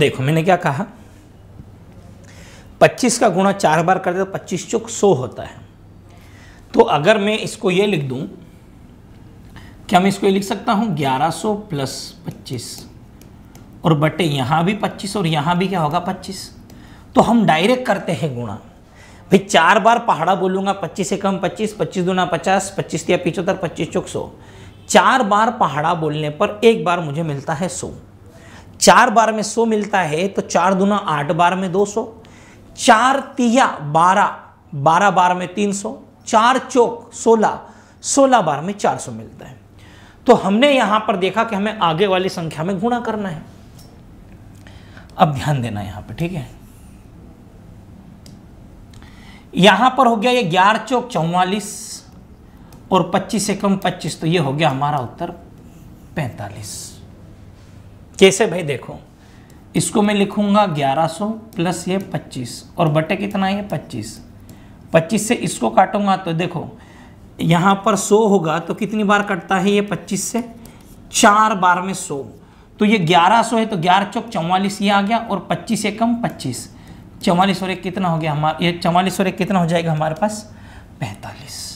देखो मैंने क्या कहा 25 का गुणा चार बार कर दे तो पच्चीस चौक सौ होता है तो अगर मैं इसको ये लिख दूं क्या मैं इसको ये लिख सकता हूं 1100 प्लस पच्चीस और बटे यहां भी 25 और यहां भी क्या होगा 25 तो हम डायरेक्ट करते हैं गुणा भाई चार बार पहाड़ा बोलूंगा 25 से कम 25 25 दुना 50 पच्चीस या पिचहत्तर चौक सौ चार बार पहाड़ा बोलने पर एक बार मुझे मिलता है सौ चार बार में सौ मिलता है तो चार दुना आठ बार में दो सौ चार तिया बारह बारह बार में तीन सौ चार चौक सोलह सोलह बार में चार सौ मिलता है तो हमने यहां पर देखा कि हमें आगे वाली संख्या में गुणा करना है अब ध्यान देना यहां पर ठीक है यहां पर हो गया ये ग्यारह चौक चौवालीस और पच्चीस से कम पच्चीस तो ये हो गया हमारा उत्तर पैंतालीस कैसे भाई देखो इसको मैं लिखूंगा 1100 प्लस ये 25 और बटे कितना ये 25 25 से इसको काटूंगा तो देखो यहाँ पर 100 होगा तो कितनी बार कटता है ये 25 से चार बार में 100 तो ये 1100 है तो ग्यारह चौक चौवालीस ये आ गया और 25 कम 25 चौवालीस और एक कितना हो गया हमारा ये चौवालीस और एक कितना हो जाएगा हमारे पास पैंतालीस